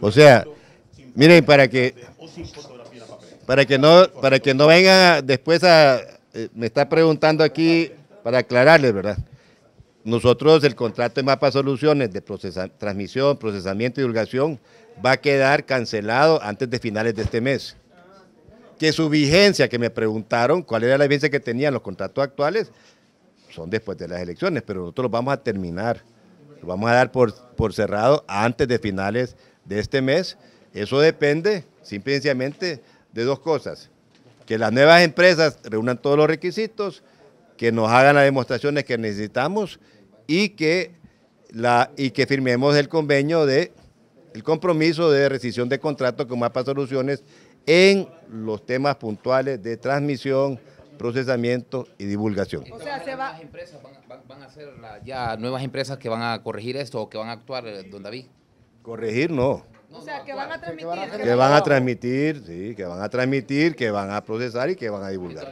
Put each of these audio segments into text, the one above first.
O sea, miren, para que para que no para que no vengan después a eh, me está preguntando aquí para aclararles, ¿verdad? Nosotros el contrato de Mapa Soluciones de transmisión, procesamiento y divulgación va a quedar cancelado antes de finales de este mes. Que su vigencia, que me preguntaron cuál era la vigencia que tenían los contratos actuales, son después de las elecciones, pero nosotros los vamos a terminar, Lo vamos a dar por, por cerrado antes de finales de este mes, eso depende simplemente de dos cosas. Que las nuevas empresas reúnan todos los requisitos, que nos hagan las demostraciones que necesitamos y que, la, y que firmemos el convenio de el compromiso de rescisión de contrato con Mapa Soluciones en los temas puntuales de transmisión, procesamiento y divulgación. O sea, se empresas van, a ser ya nuevas empresas que van a corregir esto o que van a actuar, eh, don David. Corregir no. O sea, que van a transmitir. Que van a transmitir, que van a transmitir, que van a procesar y que van a divulgar.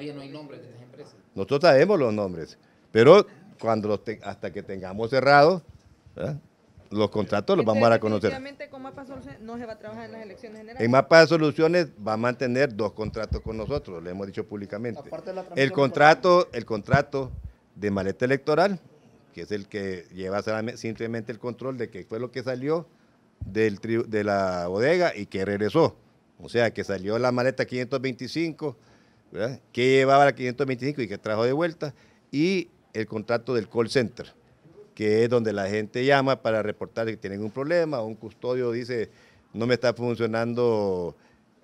Nosotros sabemos los nombres, pero cuando hasta que tengamos cerrados, los contratos los vamos a, a conocer. no se va a trabajar en las elecciones generales. Mapa de Soluciones va a mantener dos contratos con nosotros, le hemos dicho públicamente. El contrato, el contrato de maleta electoral, que es el que lleva simplemente el control de qué fue lo que salió, de la bodega y que regresó. O sea, que salió la maleta 525, ¿verdad? que llevaba la 525 y que trajo de vuelta, y el contrato del call center, que es donde la gente llama para reportar que tienen un problema, o un custodio dice, no me está funcionando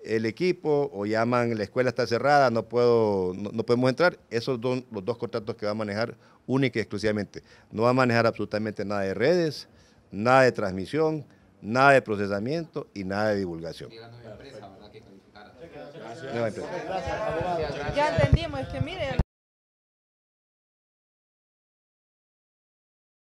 el equipo, o llaman, la escuela está cerrada, no, puedo, no, no podemos entrar. Esos son los dos contratos que va a manejar única y exclusivamente. No va a manejar absolutamente nada de redes, nada de transmisión, nada de procesamiento y nada de divulgación. Ya entendimos, que